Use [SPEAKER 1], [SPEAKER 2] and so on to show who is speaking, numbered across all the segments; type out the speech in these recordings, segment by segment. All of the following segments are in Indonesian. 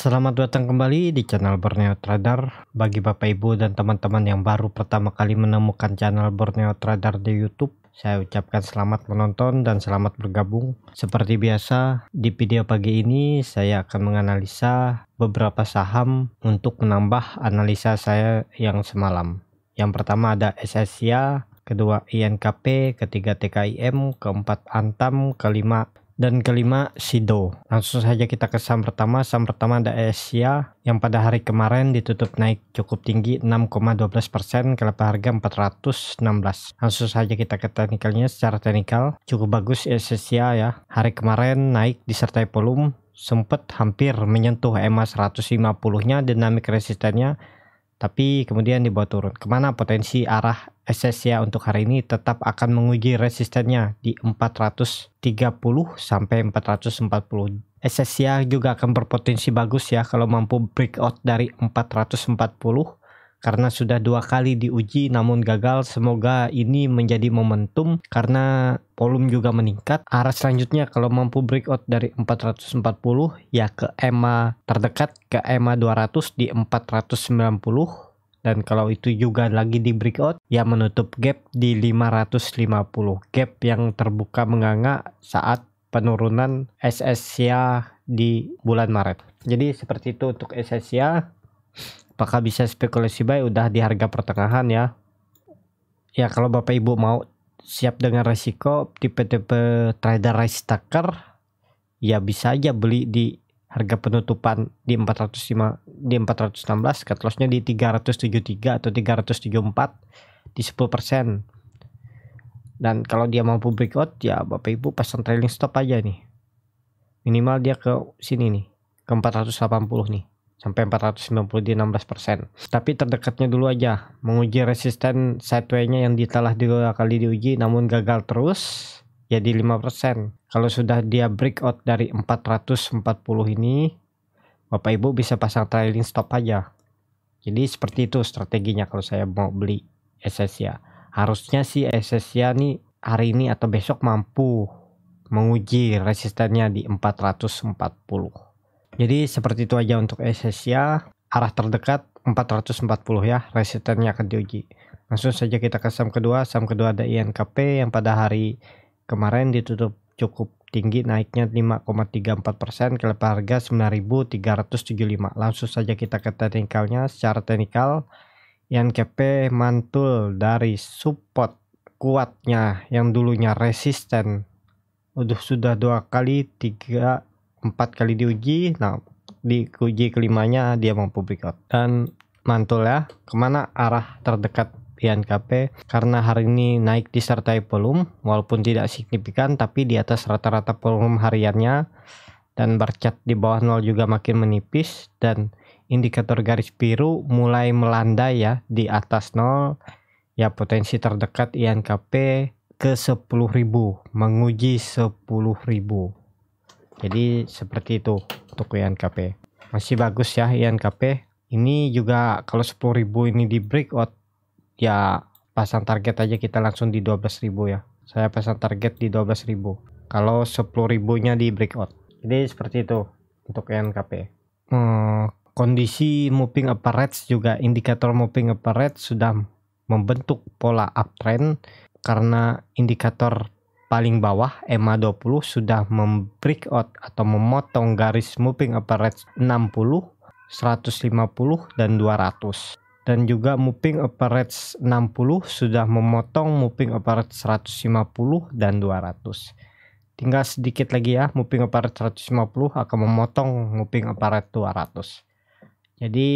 [SPEAKER 1] Selamat datang kembali di channel Borneo Trader. Bagi Bapak Ibu dan teman-teman yang baru pertama kali menemukan channel Borneo Trader di YouTube, saya ucapkan selamat menonton dan selamat bergabung. Seperti biasa, di video pagi ini saya akan menganalisa beberapa saham untuk menambah analisa saya yang semalam. Yang pertama ada SSIA, kedua INKP, ketiga TKIM, keempat Antam, kelima dan kelima Sido. Langsung saja kita ke saham pertama. Saham pertama ada Asia yang pada hari kemarin ditutup naik cukup tinggi 6,12% ke level harga 416. Langsung saja kita ke teknikalnya secara teknikal cukup bagus Asia ya. Hari kemarin naik disertai volume sempat hampir menyentuh EMA 150-nya dinamik resistennya tapi kemudian dibawa turun. Kemana potensi arah Essencia untuk hari ini tetap akan menguji resistennya di 430 sampai 440 Essencia juga akan berpotensi bagus ya kalau mampu breakout dari 440 karena sudah dua kali diuji namun gagal semoga ini menjadi momentum karena volume juga meningkat arah selanjutnya kalau mampu breakout dari 440 ya ke EMA terdekat ke EMA 200 di 490 dan kalau itu juga lagi di breakout ya menutup gap di 550 gap yang terbuka menganga saat penurunan SSIA di bulan Maret jadi seperti itu untuk SSIA apakah bisa spekulasi buy udah di harga pertengahan ya ya kalau bapak ibu mau siap dengan resiko tipe-tipe trader risk taker ya bisa aja beli di harga penutupan di 405 di 416 cut lossnya di 373 atau 374 di 10% persen, dan kalau dia mampu breakout ya Bapak Ibu pasang trailing stop aja nih minimal dia ke sini nih ke 480 nih sampai 490 di 16% persen, tapi terdekatnya dulu aja menguji resisten sideway-nya yang ditelah dua kali diuji namun gagal terus jadi 5%. Kalau sudah dia breakout dari 440 ini, Bapak Ibu bisa pasang trailing stop aja. Jadi seperti itu strateginya kalau saya mau beli SSIA. Harusnya si SSIA nih hari ini atau besok mampu menguji resistennya di 440. Jadi seperti itu aja untuk SSIA. Arah terdekat 440 ya resistennya akan diuji. Langsung saja kita ke saham kedua. Saham kedua ada INKP yang pada hari kemarin ditutup cukup tinggi naiknya 5,34 persen ke harga 9.375 langsung saja kita ke teknikalnya secara teknikal yang KP mantul dari support kuatnya yang dulunya resisten udah sudah dua kali tiga empat kali diuji nah di uji kelimanya dia mampu breakout dan mantul ya kemana arah terdekat INKP karena hari ini naik disertai volume walaupun tidak signifikan tapi di atas rata-rata volume hariannya dan barcat di bawah nol juga makin menipis dan indikator garis biru mulai melandai ya di atas nol ya potensi terdekat INKP ke 10.000 menguji 10.000 jadi seperti itu untuk INKP masih bagus ya INKP ini juga kalau 10.000 ini di breakout ya pasang target aja kita langsung di 12.000 ya saya pasang target di 12.000 kalau 10.000 nya di breakout jadi seperti itu untuk NKP hmm, kondisi moving average juga indikator moving average sudah membentuk pola uptrend karena indikator paling bawah EMA 20 sudah membreakout atau memotong garis moving average 60, 150 dan 200 dan juga moving average 60 sudah memotong moving average 150 dan 200 tinggal sedikit lagi ya moving average 150 akan memotong moving average 200 jadi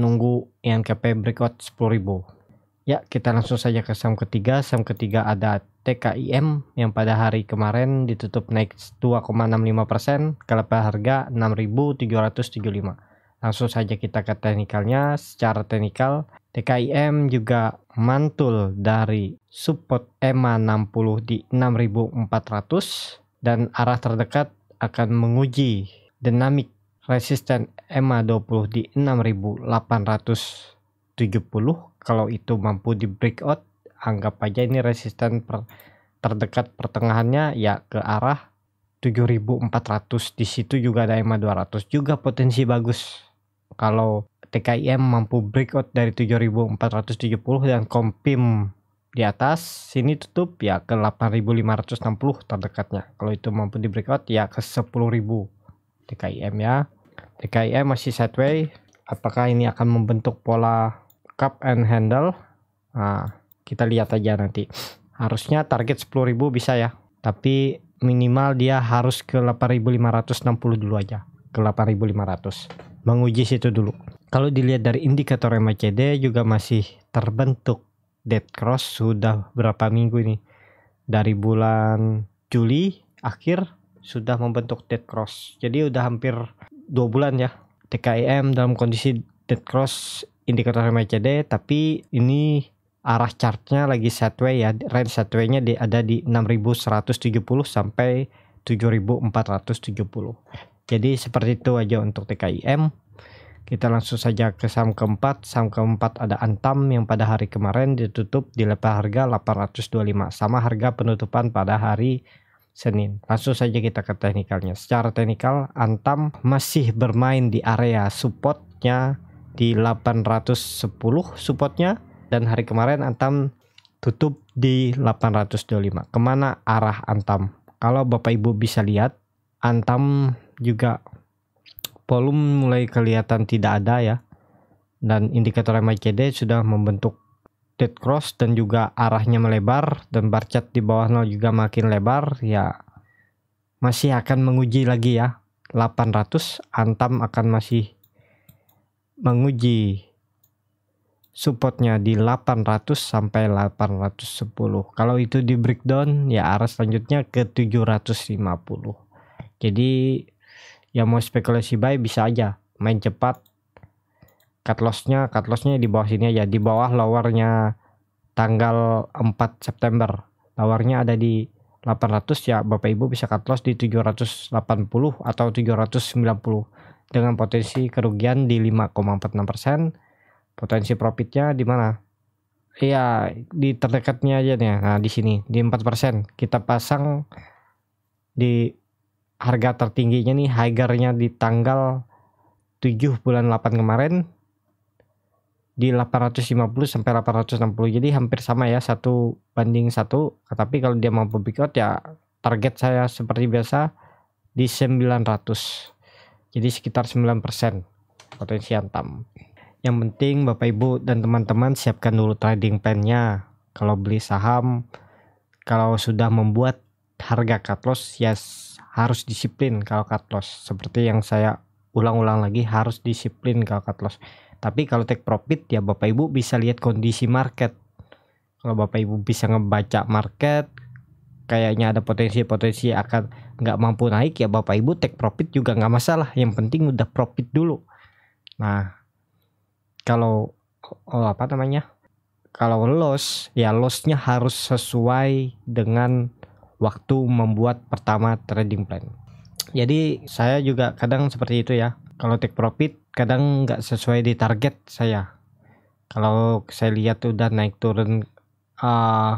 [SPEAKER 1] nunggu yang KP breakout 10.000 Ya, kita langsung saja ke saham ketiga. Saham ketiga ada TKIM yang pada hari kemarin ditutup naik 2,65%, kala harga 6.735. Langsung saja kita ke teknikalnya. Secara teknikal, TKIM juga mantul dari support EMA 60 di 6400 dan arah terdekat akan menguji dinamik resisten EMA 20 di 6870 kalau itu mampu di breakout anggap aja ini resisten per, terdekat pertengahannya ya ke arah 7400 di situ juga ada EMA 200 juga potensi bagus kalau TKIM mampu breakout dari 7470 dan kompim di atas sini tutup ya ke 8560 terdekatnya kalau itu mampu di breakout ya ke 10.000 TKIM ya TKIM masih sideways apakah ini akan membentuk pola cup and handle nah, kita lihat aja nanti harusnya target 10.000 bisa ya tapi minimal dia harus ke 8560 dulu aja ke 8500 menguji situ dulu. Kalau dilihat dari indikator MACD juga masih terbentuk dead cross sudah berapa minggu ini. Dari bulan Juli akhir sudah membentuk dead cross. Jadi udah hampir dua bulan ya TKIM e dalam kondisi dead cross indikator MACD tapi ini arah chartnya lagi sideways ya range sideways-nya ada di 6170 sampai 7470 jadi seperti itu aja untuk TKIM. Kita langsung saja ke saham keempat. Saham keempat ada Antam yang pada hari kemarin ditutup di level harga 825 sama harga penutupan pada hari Senin. Langsung saja kita ke teknikalnya. Secara teknikal Antam masih bermain di area supportnya di 810 supportnya dan hari kemarin Antam tutup di 825. Kemana arah Antam? Kalau Bapak Ibu bisa lihat Antam juga volume mulai kelihatan tidak ada ya dan indikator MACD sudah membentuk dead cross dan juga arahnya melebar dan bar chart di bawah nol juga makin lebar ya masih akan menguji lagi ya 800 antam akan masih menguji supportnya di 800 sampai 810 kalau itu di breakdown ya arah selanjutnya ke 750 jadi yang mau spekulasi buy bisa aja main cepat cut lossnya cut lossnya di bawah sini aja di bawah lowernya tanggal 4 September lowernya ada di 800 ya Bapak Ibu bisa cut loss di 780 atau 790 dengan potensi kerugian di 5,46% potensi profitnya di mana Iya di terdekatnya aja nih ya. nah di sini di 4% kita pasang di harga tertingginya nih highernya di tanggal 7 bulan 8 kemarin di 850 sampai 860 jadi hampir sama ya satu banding satu tapi kalau dia mampu big ya target saya seperti biasa di 900 jadi sekitar 9% potensi antam yang penting Bapak Ibu dan teman-teman siapkan dulu trading plan-nya kalau beli saham kalau sudah membuat harga cut loss ya yes harus disiplin kalau cut loss seperti yang saya ulang-ulang lagi harus disiplin kalau cut loss tapi kalau take profit ya Bapak Ibu bisa lihat kondisi market kalau Bapak Ibu bisa ngebaca market kayaknya ada potensi-potensi akan nggak mampu naik ya Bapak Ibu take profit juga nggak masalah yang penting udah profit dulu nah kalau oh apa namanya kalau loss ya lossnya harus sesuai dengan waktu membuat pertama trading plan. Jadi saya juga kadang seperti itu ya. Kalau take profit kadang nggak sesuai di target saya. Kalau saya lihat udah naik turun uh,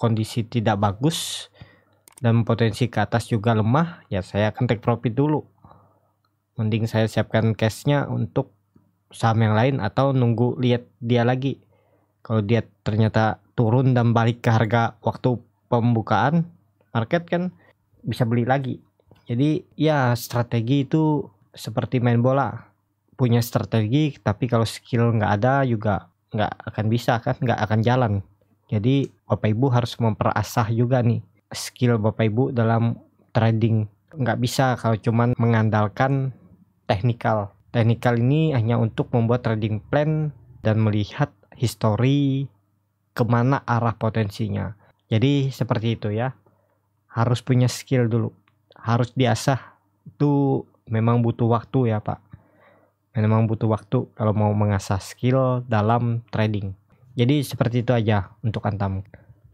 [SPEAKER 1] kondisi tidak bagus dan potensi ke atas juga lemah, ya saya akan take profit dulu. Mending saya siapkan cashnya untuk saham yang lain atau nunggu lihat dia lagi. Kalau dia ternyata turun dan balik ke harga waktu pembukaan market kan bisa beli lagi. Jadi ya strategi itu seperti main bola. Punya strategi tapi kalau skill nggak ada juga nggak akan bisa kan, nggak akan jalan. Jadi Bapak Ibu harus memperasah juga nih skill Bapak Ibu dalam trading. Nggak bisa kalau cuman mengandalkan technical. Technical ini hanya untuk membuat trading plan dan melihat histori kemana arah potensinya. Jadi seperti itu ya harus punya skill dulu harus diasah itu memang butuh waktu ya pak memang butuh waktu kalau mau mengasah skill dalam trading jadi seperti itu aja untuk antam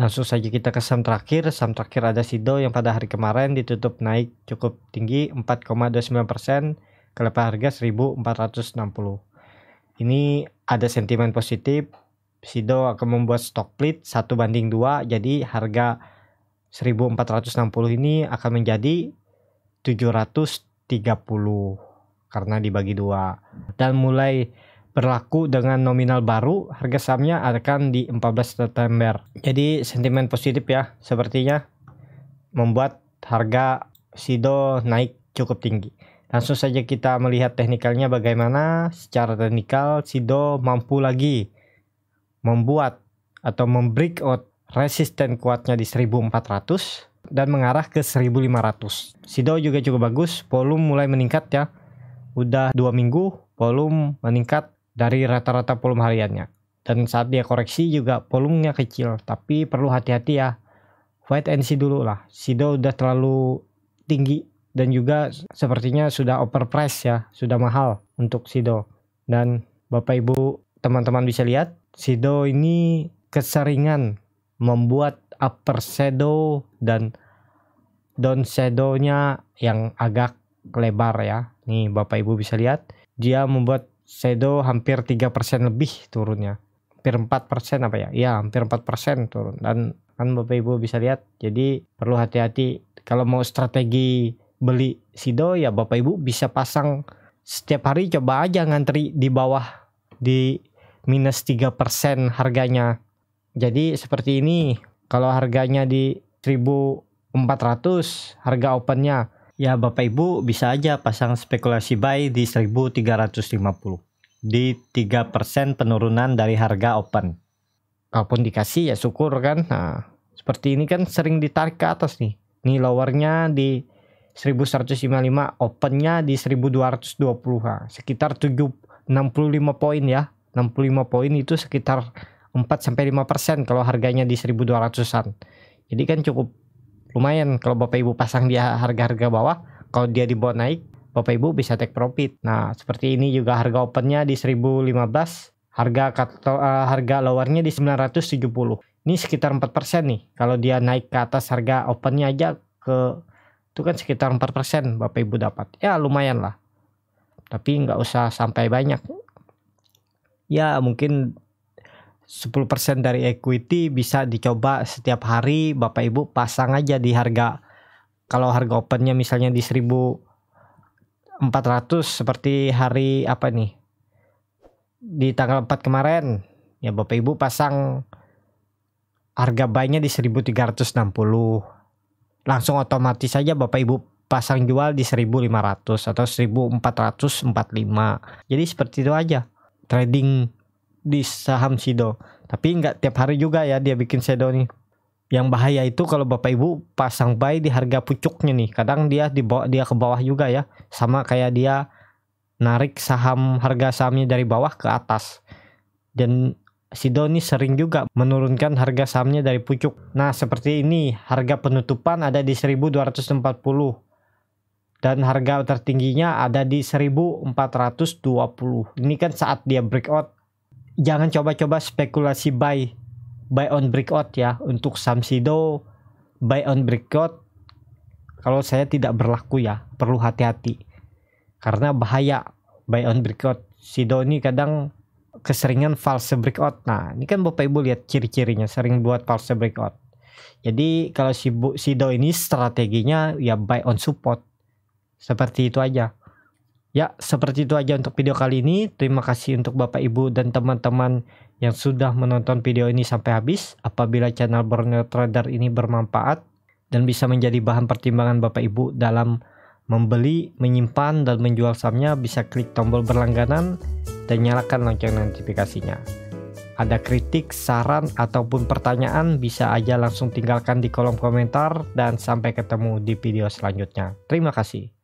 [SPEAKER 1] langsung saja kita ke saham terakhir saham terakhir ada Sido yang pada hari kemarin ditutup naik cukup tinggi 4,29% ke level harga 1460 ini ada sentimen positif Sido akan membuat stock split 1 banding 2 jadi harga 1460 ini akan menjadi 730 karena dibagi dua dan mulai berlaku dengan nominal baru harga sahamnya akan di 14 September jadi sentimen positif ya sepertinya membuat harga Sido naik cukup tinggi langsung saja kita melihat teknikalnya bagaimana secara teknikal Sido mampu lagi membuat atau membreak out resisten kuatnya di 1400 dan mengarah ke 1500 sido juga cukup bagus volume mulai meningkat ya udah dua minggu volume meningkat dari rata-rata volume hariannya dan saat dia koreksi juga volumenya kecil tapi perlu hati-hati ya wait and see dulu lah sido udah terlalu tinggi dan juga sepertinya sudah overpriced ya sudah mahal untuk sido dan bapak ibu teman-teman bisa lihat sido ini keseringan membuat upper shadow dan down shadownya yang agak lebar ya. Nih Bapak Ibu bisa lihat dia membuat shadow hampir 3% lebih turunnya. Hampir 4% apa ya? Ya hampir 4% turun dan kan Bapak Ibu bisa lihat jadi perlu hati-hati kalau mau strategi beli Sido ya Bapak Ibu bisa pasang setiap hari coba aja ngantri di bawah di minus 3% harganya jadi seperti ini, kalau harganya di 1400 harga opennya, ya Bapak Ibu bisa aja pasang spekulasi buy di 1350 di 3% penurunan dari harga open. Kalaupun dikasih ya syukur kan. Nah, seperti ini kan sering ditarik ke atas nih. Nih lowernya di 1155, opennya di 1220. Nah, sekitar 7 65 poin ya. 65 poin itu sekitar 4 sampai 5% kalau harganya di 1200-an. Jadi kan cukup lumayan kalau Bapak Ibu pasang dia harga-harga bawah, kalau dia dibawa naik Bapak Ibu bisa take profit. Nah, seperti ini juga harga opennya di 1015, harga kato, uh, harga lowernya di 970. Ini sekitar 4% nih. Kalau dia naik ke atas harga opennya aja ke itu kan sekitar 4% Bapak Ibu dapat. Ya lumayan lah. Tapi nggak usah sampai banyak. Ya mungkin 10% dari equity bisa dicoba setiap hari Bapak Ibu pasang aja di harga kalau harga opennya misalnya di 1400 seperti hari apa nih di tanggal 4 kemarin ya Bapak Ibu pasang harga buynya di 1360 langsung otomatis aja Bapak Ibu pasang jual di 1500 atau 1445 jadi seperti itu aja trading di saham Sido. Tapi nggak tiap hari juga ya dia bikin Sido nih. Yang bahaya itu kalau Bapak Ibu pasang buy di harga pucuknya nih. Kadang dia dibawa dia ke bawah juga ya. Sama kayak dia narik saham harga sahamnya dari bawah ke atas. Dan Sido ini sering juga menurunkan harga sahamnya dari pucuk. Nah, seperti ini, harga penutupan ada di 1240 dan harga tertingginya ada di 1420. Ini kan saat dia breakout jangan coba-coba spekulasi buy buy on breakout ya untuk Samsido buy on breakout kalau saya tidak berlaku ya perlu hati-hati karena bahaya buy on breakout Sido ini kadang keseringan false breakout nah ini kan Bapak Ibu lihat ciri-cirinya sering buat false breakout jadi kalau si Sido ini strateginya ya buy on support seperti itu aja Ya, seperti itu aja untuk video kali ini. Terima kasih untuk Bapak Ibu dan teman-teman yang sudah menonton video ini sampai habis. Apabila channel Borneo Trader ini bermanfaat dan bisa menjadi bahan pertimbangan Bapak Ibu dalam membeli, menyimpan, dan menjual sahamnya, bisa klik tombol berlangganan dan nyalakan lonceng notifikasinya. Ada kritik, saran, ataupun pertanyaan bisa aja langsung tinggalkan di kolom komentar dan sampai ketemu di video selanjutnya. Terima kasih.